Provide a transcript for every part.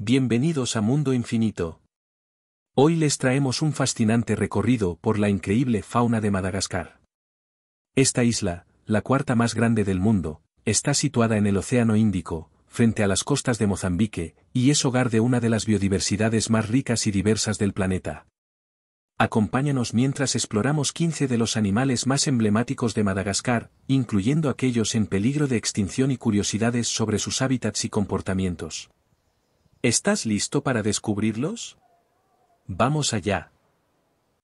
Bienvenidos a Mundo Infinito. Hoy les traemos un fascinante recorrido por la increíble fauna de Madagascar. Esta isla, la cuarta más grande del mundo, está situada en el Océano Índico, frente a las costas de Mozambique, y es hogar de una de las biodiversidades más ricas y diversas del planeta. Acompáñanos mientras exploramos 15 de los animales más emblemáticos de Madagascar, incluyendo aquellos en peligro de extinción y curiosidades sobre sus hábitats y comportamientos. ¿Estás listo para descubrirlos? Vamos allá.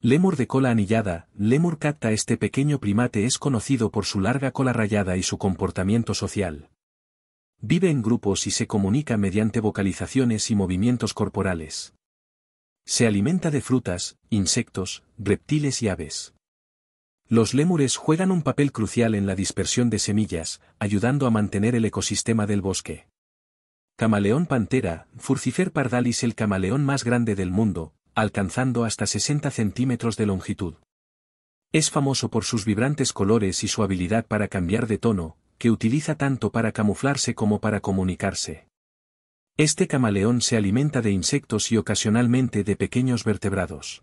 Lemur de cola anillada, Lemur catta este pequeño primate es conocido por su larga cola rayada y su comportamiento social. Vive en grupos y se comunica mediante vocalizaciones y movimientos corporales. Se alimenta de frutas, insectos, reptiles y aves. Los lémures juegan un papel crucial en la dispersión de semillas, ayudando a mantener el ecosistema del bosque. Camaleón pantera, Furcifer pardalis el camaleón más grande del mundo, alcanzando hasta 60 centímetros de longitud. Es famoso por sus vibrantes colores y su habilidad para cambiar de tono, que utiliza tanto para camuflarse como para comunicarse. Este camaleón se alimenta de insectos y ocasionalmente de pequeños vertebrados.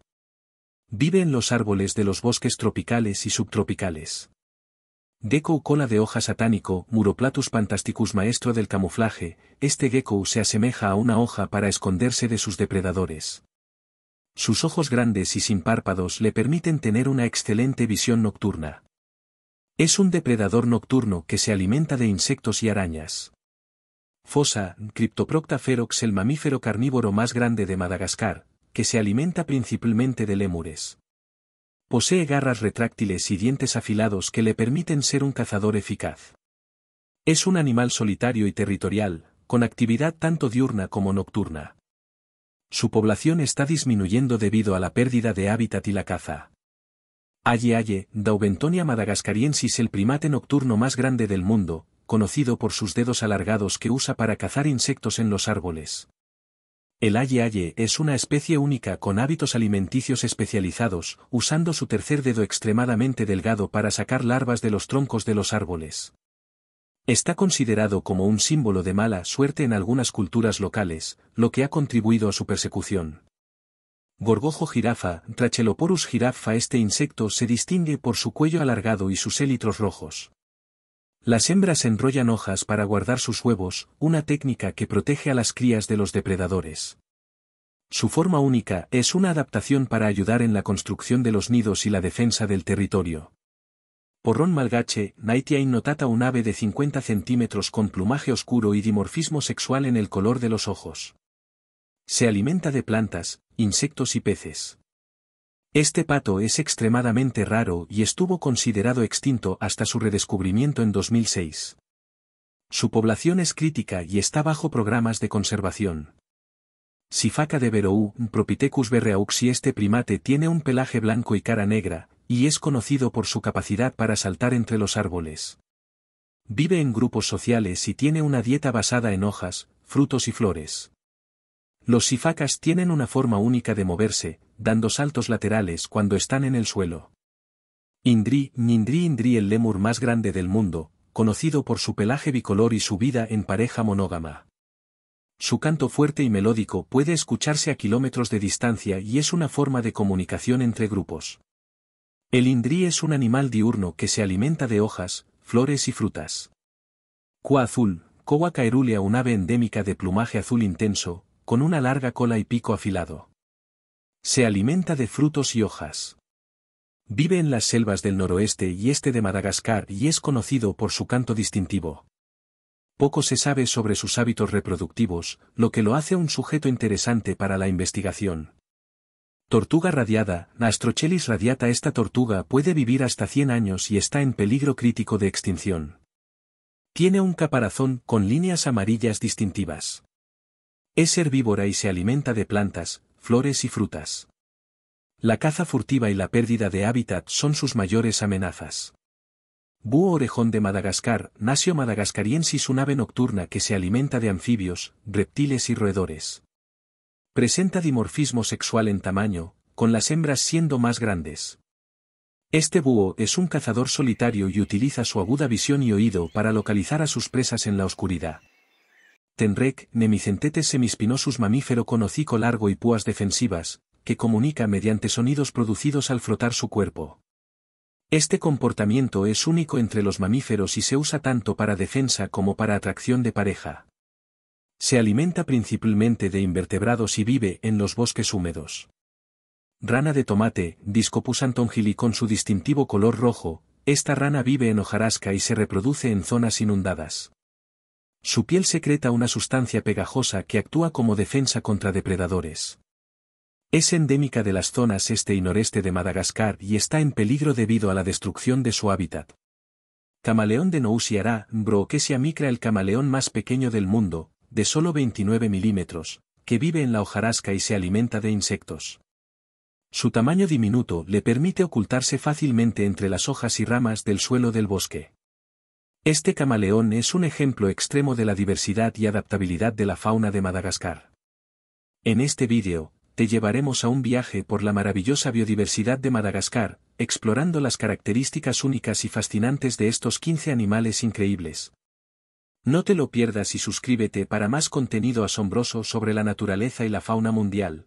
Vive en los árboles de los bosques tropicales y subtropicales. Gecko cola de hoja satánico, Muroplatus fantasticus maestro del camuflaje, este gecko se asemeja a una hoja para esconderse de sus depredadores. Sus ojos grandes y sin párpados le permiten tener una excelente visión nocturna. Es un depredador nocturno que se alimenta de insectos y arañas. Fosa, Cryptoprocta ferox el mamífero carnívoro más grande de Madagascar, que se alimenta principalmente de lémures. Posee garras retráctiles y dientes afilados que le permiten ser un cazador eficaz. Es un animal solitario y territorial, con actividad tanto diurna como nocturna. Su población está disminuyendo debido a la pérdida de hábitat y la caza. Aye Aye, Daubentonia madagascariensis el primate nocturno más grande del mundo, conocido por sus dedos alargados que usa para cazar insectos en los árboles. El aye aye es una especie única con hábitos alimenticios especializados, usando su tercer dedo extremadamente delgado para sacar larvas de los troncos de los árboles. Está considerado como un símbolo de mala suerte en algunas culturas locales, lo que ha contribuido a su persecución. Gorgojo jirafa, Tracheloporus jirafa Este insecto se distingue por su cuello alargado y sus élitros rojos. Las hembras enrollan hojas para guardar sus huevos, una técnica que protege a las crías de los depredadores. Su forma única es una adaptación para ayudar en la construcción de los nidos y la defensa del territorio. Porrón malgache, Naitia notata un ave de 50 centímetros con plumaje oscuro y dimorfismo sexual en el color de los ojos. Se alimenta de plantas, insectos y peces. Este pato es extremadamente raro y estuvo considerado extinto hasta su redescubrimiento en 2006. Su población es crítica y está bajo programas de conservación. Sifaca de Verou, Propithecus berreauxi este primate tiene un pelaje blanco y cara negra, y es conocido por su capacidad para saltar entre los árboles. Vive en grupos sociales y tiene una dieta basada en hojas, frutos y flores. Los sifacas tienen una forma única de moverse, dando saltos laterales cuando están en el suelo. Indri, Nindri Indri el lemur más grande del mundo, conocido por su pelaje bicolor y su vida en pareja monógama. Su canto fuerte y melódico puede escucharse a kilómetros de distancia y es una forma de comunicación entre grupos. El Indri es un animal diurno que se alimenta de hojas, flores y frutas. Cua azul, Coa un ave endémica de plumaje azul intenso, con una larga cola y pico afilado. Se alimenta de frutos y hojas. Vive en las selvas del noroeste y este de Madagascar y es conocido por su canto distintivo. Poco se sabe sobre sus hábitos reproductivos, lo que lo hace un sujeto interesante para la investigación. Tortuga radiada, Nastrochelis radiata Esta tortuga puede vivir hasta 100 años y está en peligro crítico de extinción. Tiene un caparazón con líneas amarillas distintivas. Es herbívora y se alimenta de plantas, flores y frutas. La caza furtiva y la pérdida de hábitat son sus mayores amenazas. Búho orejón de Madagascar, Nacio madagascariensis, un ave nocturna que se alimenta de anfibios, reptiles y roedores. Presenta dimorfismo sexual en tamaño, con las hembras siendo más grandes. Este búho es un cazador solitario y utiliza su aguda visión y oído para localizar a sus presas en la oscuridad. Tenrec nemicentetes semispinosus mamífero con hocico largo y púas defensivas, que comunica mediante sonidos producidos al frotar su cuerpo. Este comportamiento es único entre los mamíferos y se usa tanto para defensa como para atracción de pareja. Se alimenta principalmente de invertebrados y vive en los bosques húmedos. Rana de tomate, Discopus antongili con su distintivo color rojo, esta rana vive en hojarasca y se reproduce en zonas inundadas. Su piel secreta una sustancia pegajosa que actúa como defensa contra depredadores. Es endémica de las zonas este y noreste de Madagascar y está en peligro debido a la destrucción de su hábitat. Camaleón de Nousiara, Brookesia micra el camaleón más pequeño del mundo, de solo 29 milímetros, que vive en la hojarasca y se alimenta de insectos. Su tamaño diminuto le permite ocultarse fácilmente entre las hojas y ramas del suelo del bosque. Este camaleón es un ejemplo extremo de la diversidad y adaptabilidad de la fauna de Madagascar. En este vídeo, te llevaremos a un viaje por la maravillosa biodiversidad de Madagascar, explorando las características únicas y fascinantes de estos 15 animales increíbles. No te lo pierdas y suscríbete para más contenido asombroso sobre la naturaleza y la fauna mundial.